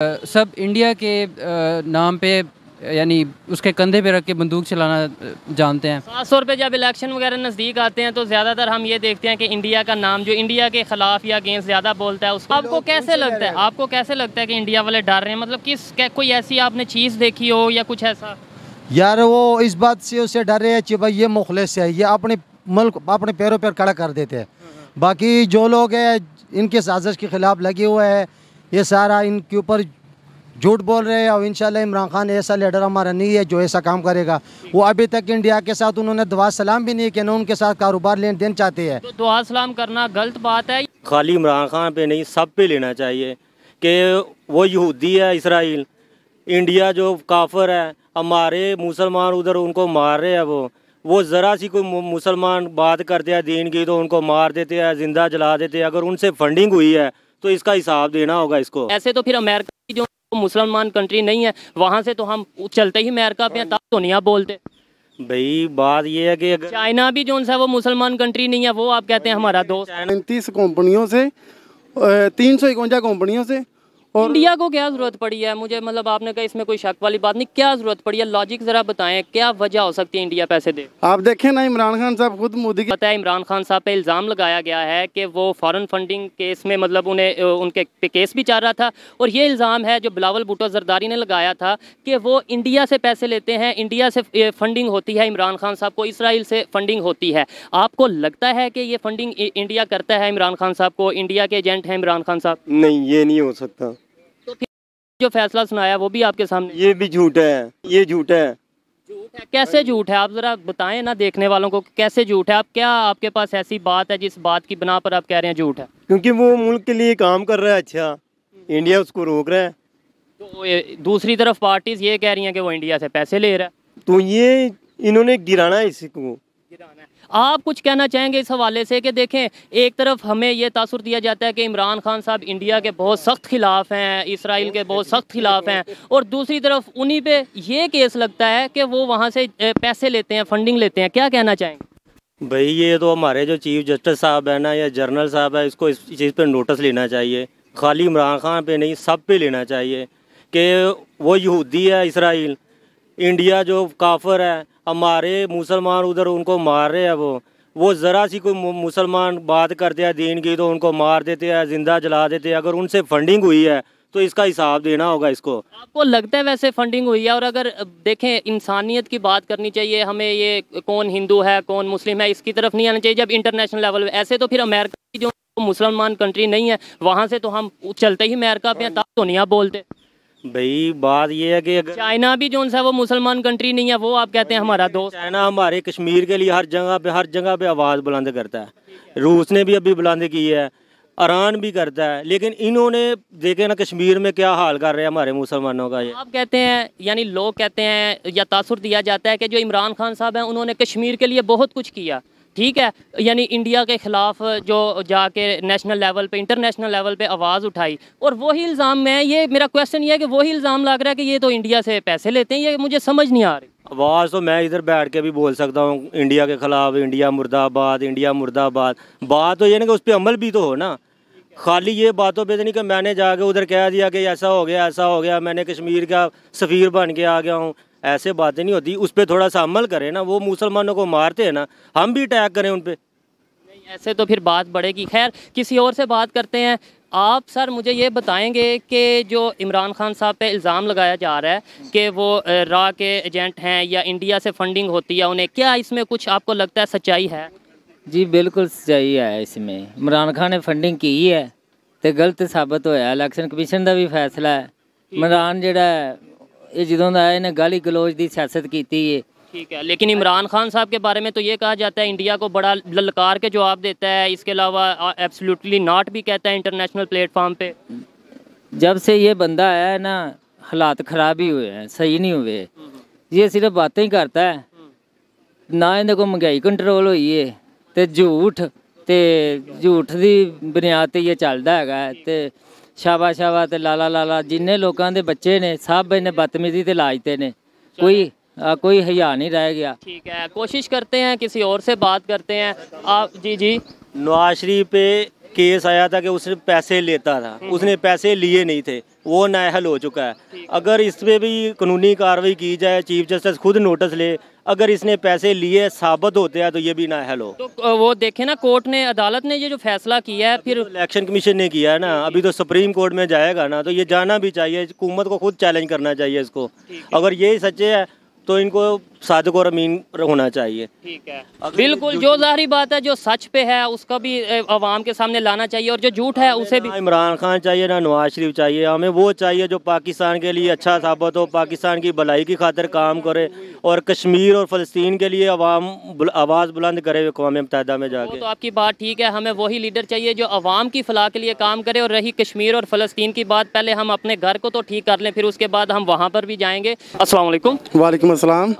सब इंडिया के नाम पे यानी उसके कंधे पे रख के बंदूक चलाना जानते हैं खास तौर पे जब इलेक्शन वगैरह नज़दीक आते हैं तो ज़्यादातर हम ये देखते हैं कि इंडिया का नाम जो इंडिया के खिलाफ या अगेंस्ट ज़्यादा बोलता है उसको आपको कैसे लगता है आपको कैसे लगता है कि इंडिया वाले डर रहे हैं मतलब किस कोई ऐसी आपने चीज़ देखी हो या कुछ ऐसा यार वो इस बात से उसे डर रहे हैं कि भाई ये मुखलिस है ये अपने मुल्क अपने पैरों पर कड़ा कर देते हैं हम्म। बाकी जो लोग हैं इनके साजिश के ख़िलाफ़ लगे हुए हैं ये सारा इनके ऊपर झूठ बोल रहे हैं और इंशाल्लाह इमरान खान ऐसा लीडर हमारा नहीं है जो ऐसा काम करेगा वो अभी तक इंडिया के साथ उन्होंने दुआ सलाम भी नहीं किया उनके साथ कारोबार लेन देन चाहते हैं तो दुआ सलाम करना गलत बात है खाली इमरान खान पे नहीं सब पे लेना चाहिए कि वो यहूदी है इसराइल इंडिया जो काफर है हमारे मुसलमान उधर उनको मार रहे हैं वो वो ज़रा सी कोई मुसलमान बात करते हैं दीन की तो उनको मार देते हैं ज़िंदा जला देते हैं अगर उनसे फंडिंग हुई है तो इसका हिसाब देना होगा इसको ऐसे तो फिर अमेरिका की जो मुसलमान कंट्री नहीं है वहाँ से तो हम चलते ही अमेरिका पे तब तो नहीं आप बोलते भाई बात ये है कि अगर चाइना भी जो है वो मुसलमान कंट्री नहीं है वो आप कहते हैं हमारा दोस्त उनतीस कंपनियों से तीन सौ इकवंजा कंपनियों से और इंडिया को क्या ज़रूरत पड़ी है मुझे मतलब आपने कहा इसमें कोई शक वाली बात नहीं क्या ज़रूरत पड़ी है लॉजिक ज़रा बताएं क्या वजह हो सकती है इंडिया पैसे दे आप देखें ना इमरान खान साहब खुद मोदी पता है इमरान खान साहब पे इल्ज़ाम लगाया गया है कि वो फॉरेन फंडिंग केस में मतलब उन्हें उनके पे केस भी चल रहा था और ये इल्ज़ाम है जो बिलावल भुटो जरदारी ने लगाया था कि वो इंडिया से पैसे लेते हैं इंडिया से फंडिंग होती है इमरान खान साहब को इसराइल से फंडिंग होती है आपको लगता है कि ये फंडिंग इंडिया करता है इमरान खान साहब को इंडिया के एजेंट है इमरान खान साहब नहीं ये नहीं हो सकता जो फैसला सुनाया वो भी आपके सामने ये भी झूठ है ये झूठ है झूठ है कैसे झूठ है आप ज़रा बताएं ना देखने वालों को कैसे झूठ है आप क्या आपके पास ऐसी बात है जिस बात की बना पर आप कह रहे हैं झूठ है क्योंकि वो मुल्क के लिए काम कर रहा है अच्छा इंडिया उसको रोक रहा है तो दूसरी तरफ पार्टीज ये कह रही हैं कि वो इंडिया से पैसे ले रहा है तो ये इन्होंने गिराना है इसको आप कुछ कहना चाहेंगे इस हवाले से कि देखें एक तरफ हमें यह तासर दिया जाता है कि इमरान खान साहब इंडिया के बहुत सख्त खिलाफ हैं इसराइल के बहुत सख्त खिलाफ हैं और दूसरी तरफ उन्हीं पे ये केस लगता है कि वो वहाँ से पैसे लेते हैं फंडिंग लेते हैं क्या कहना चाहेंगे भाई ये तो हमारे जो चीफ जस्टिस साहब है ना या जनरल साहब है इसको इस चीज़ पर नोटिस लेना चाहिए खाली इमरान खान पे नहीं सब पे लेना चाहिए कि वो यहूदी है इसराइल इंडिया जो काफर है हमारे मुसलमान उधर उनको मार रहे हैं वो वो ज़रा सी कोई मुसलमान बात करते हैं दीन की तो उनको मार देते हैं ज़िंदा जला देते हैं अगर उनसे फंडिंग हुई है तो इसका हिसाब देना होगा इसको आपको लगता है वैसे फंडिंग हुई है और अगर देखें इंसानियत की बात करनी चाहिए हमें ये कौन हिंदू है कौन मुस्लिम है इसकी तरफ नहीं आना चाहिए जब इंटरनेशनल लेवल पर ऐसे तो फिर अमेरिका की जो मुसलमान कंट्री नहीं है वहाँ से तो हम चलते ही अमेरिका पे तब तो नहीं आप बोलते भाई बात ये है कि अगर चाइना भी जो सा वो मुसलमान कंट्री नहीं है वो आप कहते हैं हमारा दोस्त चाइना हमारे कश्मीर के लिए हर जगह पे हर जगह पे आवाज़ बुलंद करता है रूस ने भी अभी बुलंद की है ईरान भी करता है लेकिन इन्होंने देखे ना कश्मीर में क्या हाल कर रहे हैं हमारे मुसलमानों का ये आप कहते हैं यानी लोग कहते हैं या तासुर दिया जाता है कि जो इमरान खान साहब हैं उन्होंने कश्मीर के लिए बहुत कुछ किया ठीक है यानी इंडिया के ख़िलाफ़ जो जाके नेशनल लेवल पे इंटरनेशनल लेवल पे आवाज़ उठाई और वही इल्ज़ाम मैं ये मेरा क्वेश्चन ये है कि वही इल्ज़ाम लग रहा है कि ये तो इंडिया से पैसे लेते हैं ये मुझे समझ नहीं आ रही आवाज़ तो मैं इधर बैठ के भी बोल सकता हूँ इंडिया के ख़िलाफ़ इंडिया मुर्दाबाद इंडिया मुर्दाबाद बात तो ये ना कि उस पर अमल भी तो हो ना खाली ये बातों पर तो नहीं कि मैंने जाके उधर कह दिया कि ऐसा हो गया ऐसा हो गया मैंने कश्मीर का सफ़ीर बन के आ गया हूँ ऐसे बातें नहीं होती उस पर थोड़ा सा अमल करें ना वो मुसलमानों को मारते हैं ना हम भी अटैक करें उन पर ऐसे तो फिर बात बढ़ेगी खैर किसी और से बात करते हैं आप सर मुझे ये बताएंगे कि जो इमरान खान साहब पे इल्ज़ाम लगाया जा रहा है कि वो रा के एजेंट हैं या इंडिया से फंडिंग होती है उन्हें क्या इसमें कुछ आपको लगता है सच्चाई है जी बिल्कुल सच्चाई है इसमें इमरान खान ने फंडिंग की है तो गलत साबित होया इलेक्शन कमीशन का भी फैसला है इमरान जोड़ा ਇਹ ਜਦੋਂ ਦਾ ਆਏ ਨੇ ਗਾਲੀ ਗਲੋਚ ਦੀ ਸਿਆਸਤ ਕੀਤੀ ठीक है लेकिन इमरान खान साहब के बारे में तो ये कहा जाता है इंडिया को बड़ा ललकार के जवाब देता है इसके अलावा एब्सोल्युटली नॉट भी कहता है इंटरनेशनल प्लेटफॉर्म पे जब से ये बंदा है ना हालात ख़राब ही हुए हैं सही नहीं हुए ये सिर्फ बातें ही करता है ना इन्हें को महंगाई कंट्रोल हो झूठ तो झूठ की बुनियाद पर यह चलता है तो शाबा शाबा ਤੇ ਲਾਲਾ ਲਾਲਾ ਜਿੰਨੇ ਲੋਕਾਂ ਦੇ ਬੱਚੇ ने ਸਭ ਇਹਨੇ ਬਦਤਮੀਜ਼ੀ ਤੇ ਲਾਜਤੇ ਨੇ ਕੋਈ आ, कोई हया नहीं रह गया ठीक है कोशिश करते हैं किसी और से बात करते हैं आप जी जी नवाज शरीफ पे केस आया था कि उसने पैसे लेता था हम्म। उसने पैसे लिए नहीं थे वो नाहल हो चुका है अगर इस पर भी कानूनी कार्रवाई की जाए चीफ जस्टिस खुद नोटिस ले अगर इसने पैसे लिए साबित होते हैं तो ये भी ना हेलो तो वो देखे ना कोर्ट ने अदालत ने ये जो फैसला किया है फिर इलेक्शन कमीशन ने किया है ना अभी तो सुप्रीम कोर्ट में जाएगा ना तो ये जाना भी चाहिए हुकूमत को खुद चैलेंज करना चाहिए इसको अगर ये सच्चे है तो इनको सादक और अमीन होना चाहिए ठीक है बिल्कुल जो जाहरी बात है जो सच पे है उसका भी आवाम के सामने लाना चाहिए और जो झूठ है उसे भी इमरान खान चाहिए ना नवाज शरीफ चाहिए हमें वो चाहिए जो पाकिस्तान के लिए अच्छा साबित हो पाकिस्तान की भलाई की खातर काम करे और कश्मीर और फलस्तीन के लिए आवाम आवाज़ बुलंद करे अकवा मुतहदा में जाके तो आपकी बात ठीक है हमें वही लीडर चाहिए जो आवाम की फलाह के लिए काम करे और रही कश्मीर और फलस्तीन की बात पहले हम अपने घर को तो ठीक कर लें फिर उसके बाद हम वहाँ पर भी जाएंगे असल वालेकुम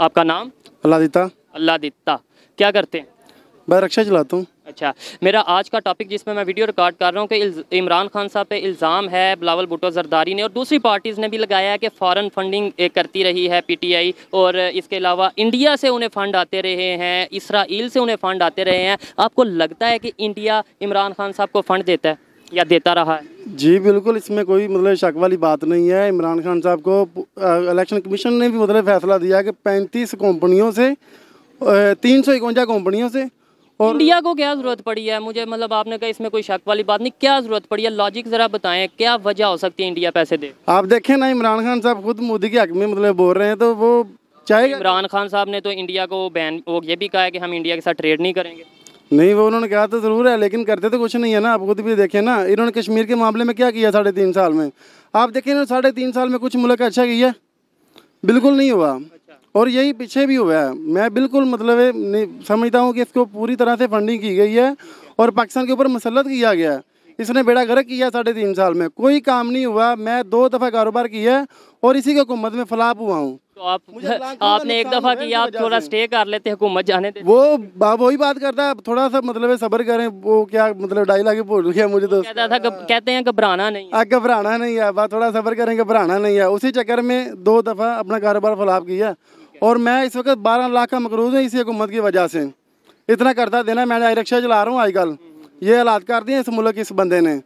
आपका नाम अल्लाह दिता क्या करते हैं मैं रक्षा चलाता हूँ अच्छा मेरा आज का टॉपिक जिसमें मैं वीडियो रिकॉर्ड कर रहा हूँ कि इमरान खान साहब पे इल्ज़ाम है बिलावल भुटो जरदारी ने और दूसरी पार्टीज़ ने भी लगाया है कि फ़ॉरन फंडिंग करती रही है पीटीआई और इसके अलावा इंडिया से उन्हें फ़ंड आते रहे हैं इसराइल से उन्हें फ़ंड आते रहे हैं आपको लगता है कि इंडिया इमरान खान साहब को फ़ंड देता है या देता रहा है जी बिल्कुल इसमें कोई मतलब शक वाली बात नहीं है इमरान खान साहब को इलेक्शन कमीशन ने भी मतलब फैसला दिया कि पैंतीस कंपनियों से तीन सौ इकवंजा कंपनियों से और इंडिया को क्या ज़रूरत पड़ी है मुझे मतलब आपने कहा इसमें कोई शक वाली बात नहीं क्या ज़रूरत पड़ी है लॉजिक ज़रा बताएं क्या वजह हो सकती है इंडिया पैसे दे आप देखें ना इमरान खान साहब खुद मोदी के हक में मतलब बोल रहे हैं तो वो चाहे इमरान खान साहब ने तो इंडिया को बैन वो ये भी कहा है कि हम इंडिया के साथ ट्रेड नहीं करेंगे नहीं वो उन्होंने कहा तो ज़रूर है लेकिन करते तो कुछ नहीं है ना आप खुद भी देखें ना इन्होंने कश्मीर के मामले में क्या किया साढ़े तीन साल में आप देखें ना साढ़े तीन साल में कुछ मुल्क अच्छा किया बिल्कुल नहीं हुआ अच्छा। और यही पीछे भी हुआ है मैं बिल्कुल मतलब समझता हूँ कि इसको पूरी तरह से फंडिंग की गई है और पाकिस्तान के ऊपर मसलत किया गया है इसने बेड़ा गर्क किया साढ़े तीन साल में कोई काम नहीं हुआ मैं दो दफ़ा कारोबार किया और इसी की हुकूमत में फलाप हुआ हूँ तो आप आपने एक दफ़ा किया आप थोड़ा स्टे कर लेते हुकूमत जाने दे वो वही बात करता है थोड़ा सा मतलब सबर करें वो क्या मतलब डायलॉग ही भूल गया मुझे तो कहते हैं घबराना नहीं घबराना नहीं है थोड़ा सबर करें घबराना नहीं है उसी चक्कर में दो दफ़ा अपना कारोबार फलाप किया और मैं इस वक्त बारह लाख का मकरूज है इसी हुकूमत की वजह से इतना करता देना मैं रिक्शा चला रहा हूँ आजकल ये हालात कर दिए इस मुल्क इस बंदे ने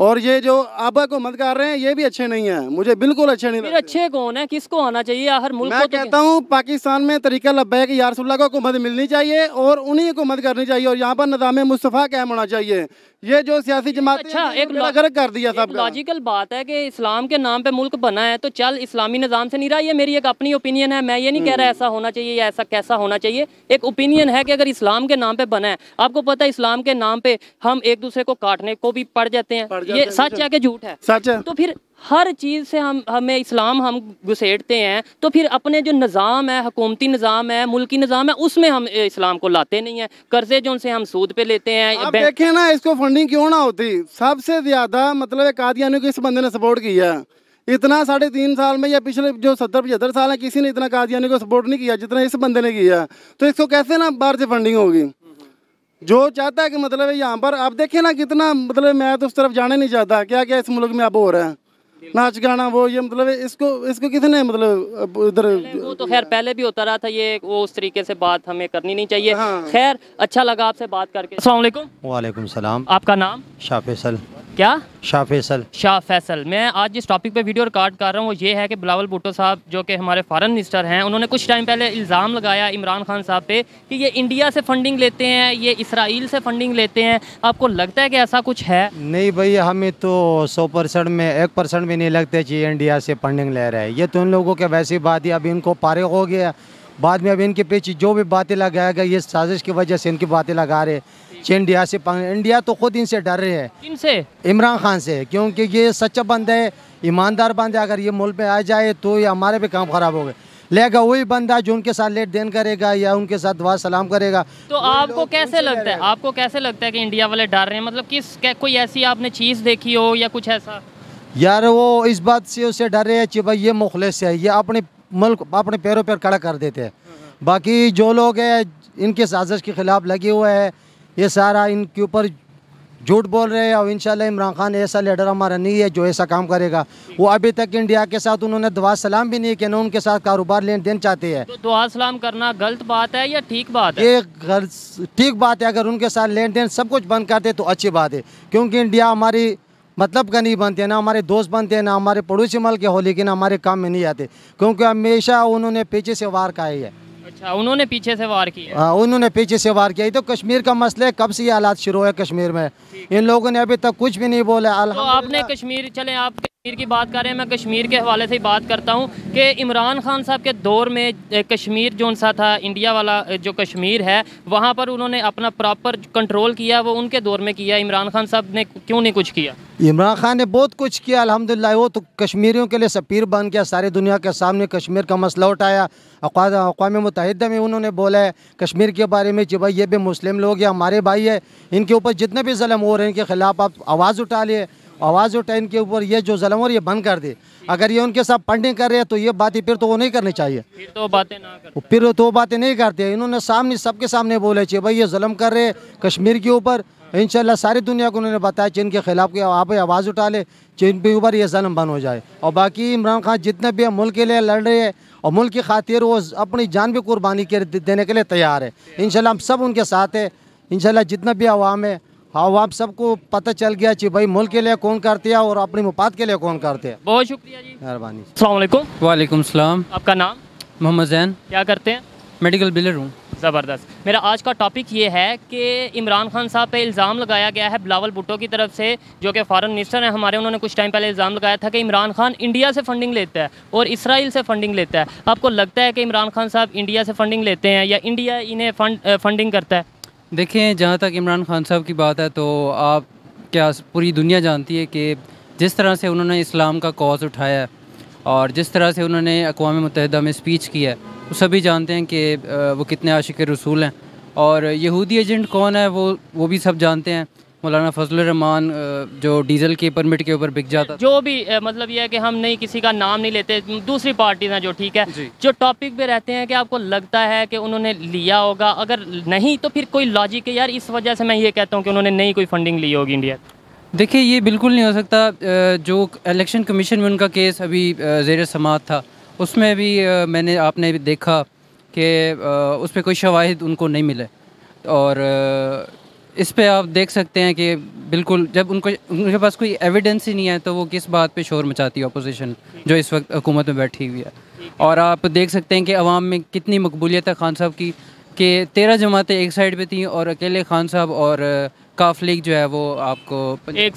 और ये जो आबा को मत कर रहे हैं ये भी अच्छे नहीं है मुझे बिल्कुल अच्छे नहीं फिर अच्छे कौन है किसको आना चाहिए हर मुल्क मैं को तो कहता हूँ पाकिस्तान में तरीका कि यारसुल्ला को हुकूमत मिलनी चाहिए और उन्हीं हुकूमत करनी चाहिए और यहाँ पर निज़ाम मुस्तफ़ा कैम होना चाहिए ये जो सियासी जमात अच्छा एक नगर तो कर दिया सब लॉजिकल बात है कि इस्लाम के नाम पे मुल्क बना है तो चल इस्लामी निज़ाम से नहीं रहा ये मेरी एक अपनी ओपिनियन है मैं ये नहीं कह रहा हम्म। ऐसा होना चाहिए या ऐसा कैसा होना चाहिए एक ओपिनियन है कि अगर इस्लाम के नाम पे बना है आपको पता है इस्लाम के नाम पे हम एक दूसरे को काटने को भी पड़ जाते हैं ये सच है कि झूठ है सच है तो फिर हर चीज़ से हम हमें इस्लाम हम घुसेड़ते हैं तो फिर अपने जो निज़ाम है हकूमती निज़ाम है मुल्की निज़ाम है उसमें हम इस्लाम को लाते नहीं हैं कर्जे जो उनसे हम सूद पे लेते हैं आप देखें ना इसको फंडिंग क्यों ना होती सबसे ज़्यादा मतलब कादियानी को इस बंदे ने सपोर्ट किया इतना साढ़े तीन साल में या पिछले जो सत्तर पचहत्तर साल है किसी ने इतना कादियानी को सपोर्ट नहीं किया जितना इस बंदे ने किया तो इसको कैसे ना बाहर से फंडिंग होगी जो चाहता है कि मतलब यहाँ पर आप देखिए ना कितना मतलब मैं तो उस तरफ जाना नहीं चाहता क्या क्या इस मुल्क में अब हो रहा है नाच गाना वो ये मतलब इसको इसको कितने मतलब इधर वो तो खैर पहले भी होता रहा था ये वो उस तरीके से बात हमें करनी नहीं चाहिए हाँ। खैर अच्छा लगा आपसे बात करके अस्सलाम वालेकुम वालेकुम सलाम आपका नाम शाफिसल क्या शाह फैसल शाह फैसल मैं आज जिस टॉपिक पे वीडियो रिकॉर्ड कर रहा हूँ वो ये है कि बिलावल भुट्टो साहब जो कि हमारे फॉरेन मिनिस्टर हैं उन्होंने कुछ टाइम पहले इल्ज़ाम लगाया इमरान खान साहब पे कि ये इंडिया से फंडिंग लेते हैं ये इसराइल से फंडिंग लेते हैं आपको लगता है कि ऐसा कुछ है नहीं भाई हमें तो सौ परसेंट में एक परसेंट भी नहीं लगते कि इंडिया से फंडिंग ले रहे हैं ये तो उन लोगों के वैसी बात है अभी इनको पारे हो गया बाद में अभी इनके पीछे जो भी बातें लगाया गया ये साजिश की वजह से इनकी बातें लगा रहे इंडिया से इंडिया तो खुद इनसे डर रहे हैं इनसे इमरान खान से क्योंकि ये सच्चा बंदा है ईमानदार बंदा है अगर ये मुल्क में आ जाए तो ये हमारे भी काम खराब हो गए लेगा वही बंदा जो उनके साथ लेट देन करेगा या उनके साथ दुआ सलाम करेगा तो आपको कैसे लगता है आपको कैसे लगता है कि इंडिया वाले डर रहे हैं मतलब किस कोई ऐसी आपने चीज़ देखी हो या कुछ ऐसा यार वो इस बात से उसे डर रहे हैं कि भाई ये मुखलिस है ये अपने मुल्क अपने पैरों पर खड़ा कर देते हैं हाँ, हाँ। बाकी जो लोग हैं इनके साजिश के ख़िलाफ़ लगे हुए हैं ये सारा इनके ऊपर झूठ बोल रहे हैं और इन इमरान खान ऐसा लीडर हमारा नहीं है जो ऐसा काम करेगा वो अभी तक इंडिया के साथ उन्होंने दुआ सलाम भी नहीं किया ना उनके साथ कारोबार लेन देन चाहते हैं तो दुआ सलाम करना गलत बात है या ठीक बात है ये ठीक बात है अगर उनके साथ लेन देन सब कुछ बंद करते तो अच्छी बात है क्योंकि इंडिया हमारी मतलब का नहीं बनते ना हमारे दोस्त बनते हैं ना हमारे पड़ोसी मल के हो लेकिन हमारे काम में नहीं आते क्योंकि हमेशा उन्होंने पीछे से वार खाई है अच्छा उन्होंने पीछे से वार किया हाँ उन्होंने पीछे से वार किया ये तो कश्मीर का मसला है कब से ये हालात शुरू है कश्मीर में इन लोगों ने अभी तक कुछ भी नहीं बोला तो आपने कश्मीर चले आप कश्मीर की बात करें मैं कश्मीर के हवाले से ही बात करता हूँ कि इमरान खान साहब के दौर में कश्मीर जो सा था इंडिया वाला जो कश्मीर है वहाँ पर उन्होंने अपना प्रॉपर कंट्रोल किया वो उनके दौर में किया इमरान खान साहब ने क्यों नहीं कुछ किया इमरान खान ने बहुत कुछ किया अलहमदिल्ला वो तो कश्मीरियों के लिए सपीर बन गया सारी दुनिया के सामने कश्मीर का मसला उठाया अकवा मुतहदा में उन्होंने बोला है कश्मीर के बारे में कि भाई ये भी मुस्लिम लोग हैं हमारे भाई है इनके ऊपर जितने भी ज़लम हो रहे हैं इनके ख़िलाफ़ आप आवाज़ उठा लिए आवाज़ उठाए इनके ऊपर ये जो ज़लम हो रही है बंद कर दे अगर ये उनके साथ पंडिंग कर रहे हैं तो ये बातें फिर तो वो नहीं करनी चाहिए फिर तो बातें ना फिर तो बातें नहीं करते इन्होंने सामने सबके सामने बोले चाहिए भाई ये जुलम कर रहे हैं कश्मीर के ऊपर इन सारी दुनिया को उन्होंने बताया चीन के खिलाफ की आप आवाज़ उठा ले चीन पर ऊपर ये जलम बंद हो जाए और बाकी इमरान खान जितने भी मुल्क के लिए लड़ रहे हैं और मुल्क की खातिर वो अपनी जान भी कुर्बानी के देने के लिए तैयार है इन हम सब उनके साथ है इन जितना भी आवाम है हाँ आप सबको पता चल गया कि भाई मुल्क के लिए कौन करते हैं और अपनी मुफाद के लिए कौन करते हैं बहुत शुक्रिया जी मेहरबानी वालेकुम सलाम आपका नाम मोहम्मद जैन क्या करते हैं मेडिकल बिलर हूँ ज़बरदस्त मेरा आज का टॉपिक ये है कि इमरान खान साहब पे इल्ज़ाम लगाया गया है बिलावल भुट्टो की तरफ से जो कि फॉरेन मिनिस्टर हैं हमारे उन्होंने कुछ टाइम पहले इल्ज़ाम लगाया था कि इमरान खान इंडिया से फंडिंग लेता है और इसराइल से फंडिंग लेता है आपको लगता है कि इमरान खान साहब इंडिया से फंडिंग लेते हैं या इंडिया इन्हें फंड फंडिंग करता है देखें जहाँ तक इमरान खान साहब की बात है तो आप क्या पूरी दुनिया जानती है कि जिस तरह से उन्होंने इस्लाम का कॉज उठाया है और जिस तरह से उन्होंने अकवा मुतहद में स्पीच की है वो सभी जानते हैं कि वो कितने आशिक रसूल हैं और यहूदी एजेंट कौन है वो वो भी सब जानते हैं मौलाना फजल रहमान जो डीजल के परमिट के ऊपर बिक जाता जो भी मतलब यह है कि हम नहीं किसी का नाम नहीं लेते दूसरी पार्टी ना जो ठीक है जो टॉपिक पे रहते हैं कि आपको लगता है कि उन्होंने लिया होगा अगर नहीं तो फिर कोई लॉजिक है यार इस वजह से मैं ये कहता हूँ कि उन्होंने नहीं कोई फंडिंग ली होगी इंडिया देखिए ये बिल्कुल नहीं हो सकता जो इलेक्शन कमीशन में उनका केस अभी जेर समात था उसमें भी मैंने आपने भी देखा कि उस पर कोई शवाहद उनको नहीं मिले और इस पर आप देख सकते हैं कि बिल्कुल जब उनको उनके पास कोई एविडेंस ही नहीं है तो वो किस बात पे शोर मचाती है अपोजिशन जो इस वक्त हुकूमत में बैठी हुई है और आप देख सकते हैं कि आवाम में कितनी मकबूलियत है खान साहब की कि तेरह जमातें एक साइड पे थी और अकेले खान साहब और काफ लीग जो है वो आपको एक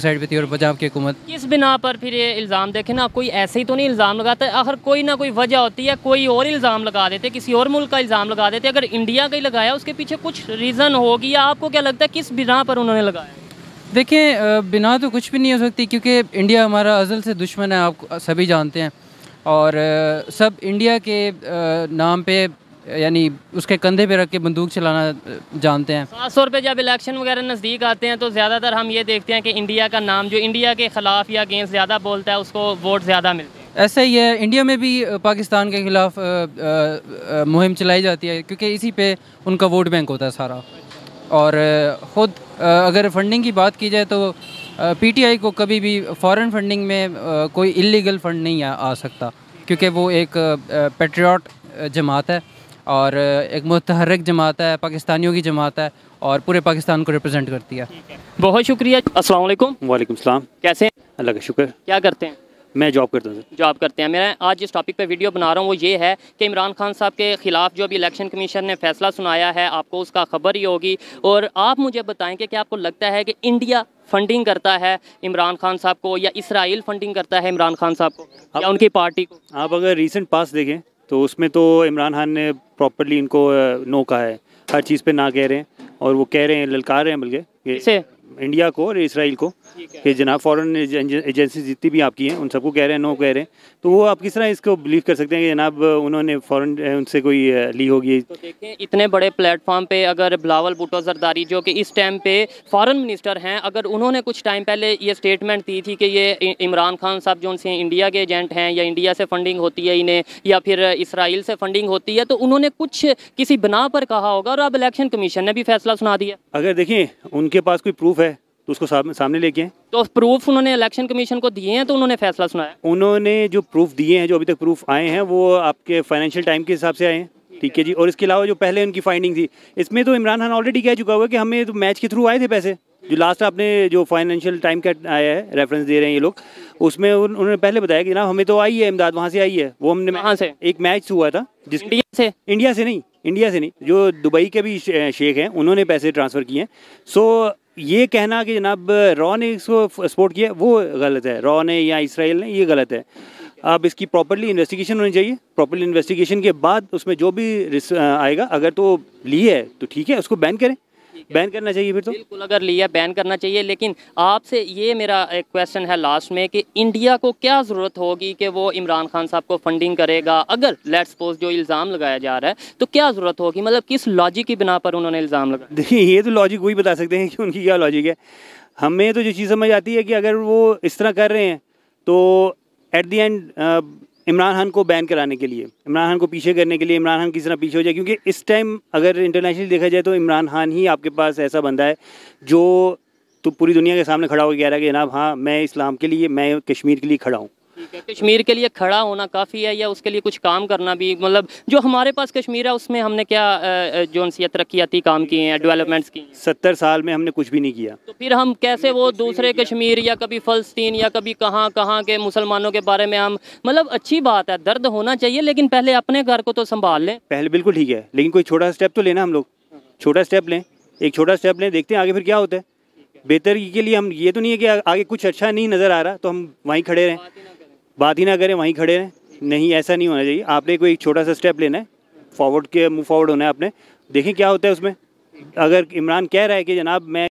साइड पे थी और पंजाब की हुकूमत किस बिना पर फिर ये इल्ज़ाम देखे ना कोई ऐसे ही तो नहीं इल्ज़ाम लगाता आखिर कोई ना कोई वजह होती है कोई और इल्ज़ाम लगा देते किसी और मुल्क का इल्ज़ाम लगा देते अगर इंडिया का ही लगाया उसके पीछे कुछ रीज़न होगी या आपको क्या लगता है किस बिना पर उन्होंने लगाया देखें बिना तो कुछ भी नहीं हो सकती क्योंकि इंडिया हमारा अजल से दुश्मन है आप सभी जानते हैं और सब इंडिया के नाम पे यानी उसके कंधे पे रख के बंदूक चलाना जानते हैं खास तौर पे जब इलेक्शन वगैरह नज़दीक आते हैं तो ज़्यादातर हम ये देखते हैं कि इंडिया का नाम जो इंडिया के ख़िलाफ़ या अगेंस्ट ज़्यादा बोलता है उसको वोट ज़्यादा मिलते हैं ऐसे ही है इंडिया में भी पाकिस्तान के ख़िलाफ़ मुहिम चलाई जाती है क्योंकि इसी पे उनका वोट बैंक होता है सारा और ख़ुद अगर फंडिंग की बात की जाए तो पीटीआई को कभी भी फॉरेन फंडिंग में कोई इलीगल फ़ंड नहीं आ सकता क्योंकि वो एक पेट्रियाट जमात है और एक मतहरक जमात है पाकिस्तानियों की जमात है और पूरे पाकिस्तान को रिप्रेजेंट करती है बहुत शुक्रिया असल वालेकुम सलाम कैसे हैं अल्लाह का शुक्र क्या करते हैं मैं जॉब करता हूँ जॉब करते हैं मेरा आज जिस टॉपिक पे वीडियो बना रहा हूँ वो ये है कि इमरान खान साहब के ख़िलाफ़ जो अभी इलेक्शन कमीशन ने फैसला सुनाया है आपको उसका खबर ही होगी और आप मुझे बताएं कि क्या आपको लगता है कि इंडिया फंडिंग करता है इमरान खान साहब को या इसराइल फंडिंग करता है इमरान खान साहब को या उनकी पार्टी को आप अगर रिसेंट पास देखें तो उसमें तो इमरान खान ने प्रॉपरली इनको नो कहा है हर चीज़ पे ना कह रहे हैं और वो कह रहे हैं ललकार रहे हैं बल्कि इंडिया को और इसराइल को कि जनाब फॉरेन एजेंसी जितनी भी आपकी हैं उन सबको कह रहे हैं नो कह रहे हैं तो वो आप किस तरह इसको बिलीव कर सकते हैं कि जनाब उन्होंने फॉरेन उनसे कोई ली होगी तो देखें इतने बड़े प्लेटफॉर्म पे अगर बिलावल भुटो जरदारी जो कि इस टाइम पे फॉरेन मिनिस्टर हैं अगर उन्होंने कुछ टाइम पहले ये स्टेटमेंट दी थी कि ये इमरान खान साहब जो उनसे इंडिया के एजेंट हैं या इंडिया से फंडिंग होती है इन्हें या फिर इसराइल से फंडिंग होती है तो उन्होंने कुछ किसी बना पर कहा होगा और अब इलेक्शन कमीशन ने भी फैसला सुना दिया अगर देखिए उनके पास कोई प्रूफ है तो उसको सामने लेके आए तो प्रूफ उन्होंने इलेक्शन कमीशन को दिए हैं तो उन्होंने फैसला सुनाया उन्होंने जो प्रूफ दिए हैं जो अभी तक प्रूफ आए हैं वो आपके फाइनेंशियल टाइम के हिसाब से आए हैं ठीक है जी और इसके अलावा जो पहले उनकी फाइंडिंग थी इसमें तो इमरान खान ऑलरेडी कह चुका हुआ कि हमें तो मैच के थ्रू आए थे पैसे जो लास्ट आपने जो फाइनेंशियल टाइम का आया है रेफरेंस दे रहे हैं ये लोग उसमें उन्होंने पहले बताया कि ना हमें तो आई है इमदाद वहाँ से आई है वो हमने वहाँ से एक मैच हुआ था जिस इंडिया से इंडिया से नहीं इंडिया से नहीं जो दुबई के भी शेख हैं उन्होंने पैसे ट्रांसफ़र किए हैं सो ये कहना कि जनाब रॉ ने इसको सपोर्ट किया वो गलत है रॉ ने या इसराइल ने ये गलत है अब इसकी प्रॉपरली इन्वेस्टिगेशन होनी चाहिए प्रॉपरली इन्वेस्टिगेशन के बाद उसमें जो भी आएगा अगर तो लिए है तो ठीक है उसको बैन करें बैन करना चाहिए फिर तो बिल्कुल अगर लिया बैन करना चाहिए लेकिन आपसे ये मेरा एक क्वेश्चन है लास्ट में कि इंडिया को क्या ज़रूरत होगी कि वो इमरान खान साहब को फंडिंग करेगा अगर लेट सपोज जो इल्ज़ाम लगाया जा रहा है तो क्या ज़रूरत होगी मतलब किस लॉजिक की बिना पर उन्होंने इल्ज़ाम लगाया देखिए ये तो लॉजिक वही बता सकते हैं कि उनकी क्या लॉजिक है हमें तो जो चीज़ समझ आती है कि अगर वो इस तरह कर रहे हैं तो at the end Imran Khan को बैन कराने के लिए इमरान खान को पीछे करने के लिए इमरान खान किस तरह पीछे हो जाए क्योंकि इस टाइम अगर इंटरनेशनली देखा जाए तो इमरान खान ही आपके पास ऐसा बंदा है जो तो पूरी दुनिया के सामने खड़ा हो कह रहा है कि जनाब हाँ मैं इस्लाम के लिए मैं कश्मीर के लिए खड़ा हूँ कश्मीर के लिए खड़ा होना काफ़ी है या उसके लिए कुछ काम करना भी मतलब जो हमारे पास कश्मीर है उसमें हमने क्या जो तरक्याती काम किए हैं डेवलपमेंट्स की सत्तर साल में हमने कुछ भी नहीं किया तो फिर हम कैसे वो दूसरे कश्मीर या कभी फ़लस्तीन या कभी कहाँ कहाँ के मुसलमानों के बारे में हम मतलब अच्छी बात है दर्द होना चाहिए लेकिन पहले अपने घर को तो संभाल लें पहले बिल्कुल ठीक है लेकिन कोई छोटा स्टेप तो लेना हम लोग छोटा स्टेप लें एक छोटा स्टेप लें देखते हैं आगे फिर क्या होता है बेहतर के लिए हम ये तो नहीं है कि आगे कुछ अच्छा नहीं नज़र आ रहा तो हम वहीं खड़े रहें बात ही ना करें वहीं खड़े हैं नहीं ऐसा नहीं होना चाहिए आपने कोई छोटा सा स्टेप लेना है फॉरवर्ड के मूव फॉरवर्ड होना है आपने देखें क्या होता है उसमें अगर इमरान कह रहा है कि जनाब मैं